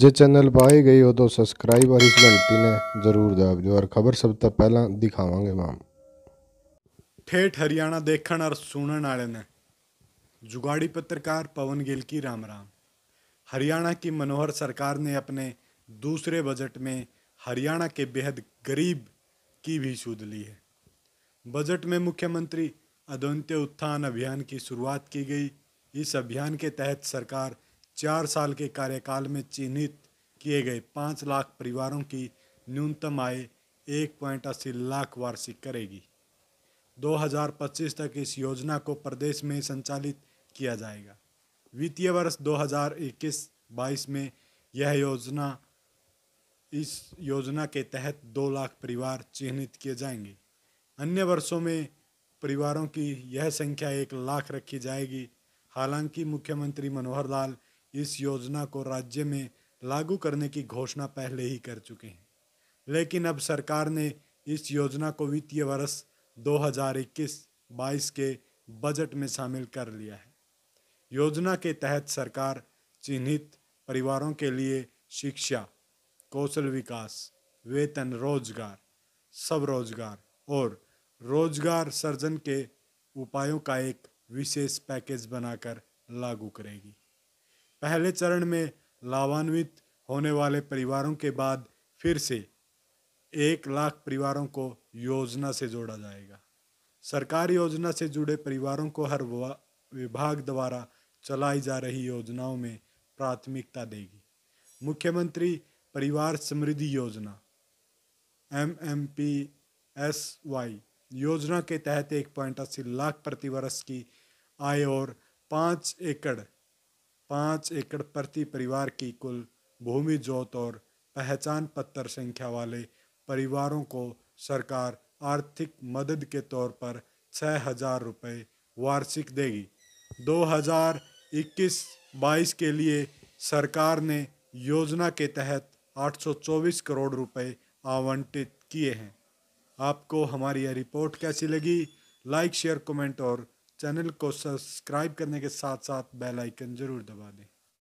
ਜੇ चैनल पाए ਗਈ हो तो सब्सक्राइब और इस घंटी ने जरूर ਦਬਾ ਦਿਓ और खबर सब ਤੋਂ पहला दिखावे माम ठेठ हरियाणा देखण और सुनण वाले ने जुगाड़ी पत्रकार पवन गिल की राम राम हरियाणा की मनोहर सरकार ने अपने दूसरे बजट में हरियाणा के बेहद गरीब की भी सूद ली है बजट में मुख्यमंत्री अदंत्य उत्थान अभियान की शुरुआत की गई इस अभियान के तहत सरकार चार साल के कार्यकाल में चिन्हित किए गए पाँच लाख परिवारों की न्यूनतम आय एक पॉइंट अस्सी लाख वार्षिक करेगी 2025 तक इस योजना को प्रदेश में संचालित किया जाएगा वित्तीय वर्ष 2021-22 में यह योजना इस योजना के तहत दो लाख परिवार चिन्हित किए जाएंगे अन्य वर्षों में परिवारों की यह संख्या एक लाख रखी जाएगी हालांकि मुख्यमंत्री मनोहर लाल इस योजना को राज्य में लागू करने की घोषणा पहले ही कर चुके हैं लेकिन अब सरकार ने इस योजना को वित्तीय वर्ष 2021-22 के बजट में शामिल कर लिया है योजना के तहत सरकार चिन्हित परिवारों के लिए शिक्षा कौशल विकास वेतन रोजगार स्वरोजगार और रोजगार सर्जन के उपायों का एक विशेष पैकेज बनाकर लागू करेगी पहले चरण में लाभान्वित होने वाले परिवारों के बाद फिर से एक लाख परिवारों को योजना से जोड़ा जाएगा सरकार योजना से जुड़े परिवारों को हर विभाग द्वारा चलाई जा रही योजनाओं में प्राथमिकता देगी मुख्यमंत्री परिवार समृद्धि योजना M M P S Y योजना के तहत एक पॉइंट अस्सी लाख प्रति वर्ष की आय और पाँच एकड़ पाँच एकड़ प्रति परिवार की कुल भूमि जोत और पहचान पत्र संख्या वाले परिवारों को सरकार आर्थिक मदद के तौर पर छः हजार रुपये वार्षिक देगी 2021-22 के लिए सरकार ने योजना के तहत 824 करोड़ रुपए आवंटित किए हैं आपको हमारी यह रिपोर्ट कैसी लगी लाइक शेयर कमेंट और चैनल को सब्सक्राइब करने के साथ साथ बेल आइकन ज़रूर दबा दें